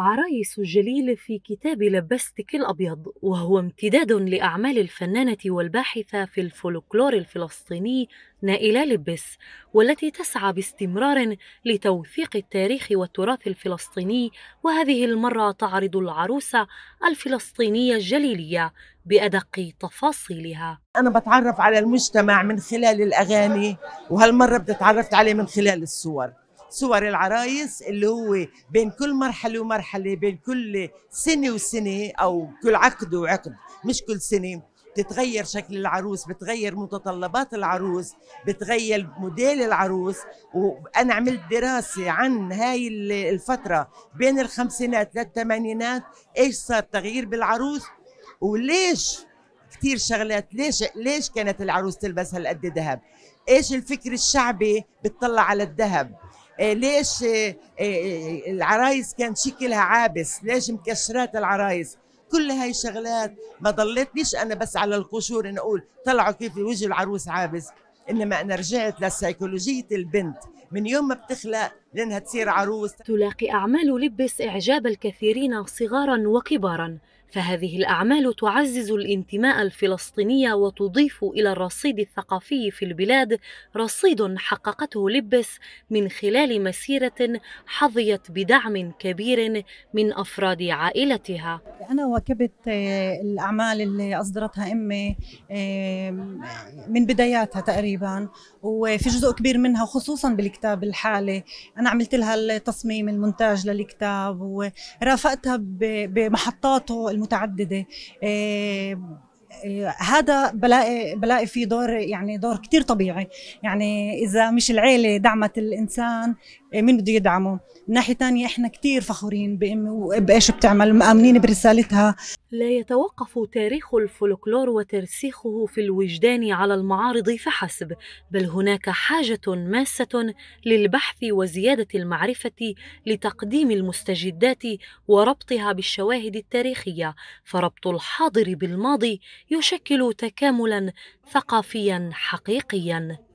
عرايس الجليل في كتاب لبستك الأبيض وهو امتداد لأعمال الفنانة والباحثة في الفولكلور الفلسطيني نائلة لبس والتي تسعى باستمرار لتوثيق التاريخ والتراث الفلسطيني وهذه المرة تعرض العروسة الفلسطينية الجليلية بأدق تفاصيلها أنا بتعرف على المجتمع من خلال الأغاني وهالمرة بتعرفت عليه من خلال الصور صور العرايس اللي هو بين كل مرحله ومرحله بين كل سنه وسنه او كل عقد وعقد مش كل سنه بتتغير شكل العروس بتغير متطلبات العروس بتغير موديل العروس وانا عملت دراسه عن هاي الفتره بين الخمسينات للثمانينات ايش صار تغيير بالعروس وليش كثير شغلات ليش ليش كانت العروس تلبس هالقد ذهب ايش الفكر الشعبي بتطلع على الذهب إيه، ليش إيه، إيه، العرايس كان شكلها عابس ليش مكشرات العرايس كل هاي الشغلات ما ضليتنيش انا بس على القشور ان اقول طلعوا كيف وجه العروس عابس انما انا رجعت لسيكولوجيه البنت من يوم ما بتخلق لأنها تصير عروس تلاقي أعمال لبس إعجاب الكثيرين صغارا وكبارا فهذه الأعمال تعزز الانتماء الفلسطيني وتضيف إلى الرصيد الثقافي في البلاد رصيد حققته لبس من خلال مسيرة حظيت بدعم كبير من أفراد عائلتها أنا واكبت آه، الأعمال اللي أصدرتها أمي آه، من بداياتها تقريبا وفي جزء كبير منها خصوصا بالكتاب الحالي أنا انا عملت لها التصميم المونتاج للكتاب ورافقتها بمحطاته المتعدده آه، هذا بلاقي بلاقي فيه دور يعني دور كثير طبيعي يعني اذا مش العيله دعمت الانسان مين بده يدعمه من ناحيه ثانيه احنا كثير فخورين بامي وبايش بتعمل مامنين برسالتها لا يتوقف تاريخ الفولكلور وترسيخه في الوجدان على المعارض فحسب بل هناك حاجه ماسه للبحث وزياده المعرفه لتقديم المستجدات وربطها بالشواهد التاريخيه فربط الحاضر بالماضي يشكل تكاملا ثقافيا حقيقيا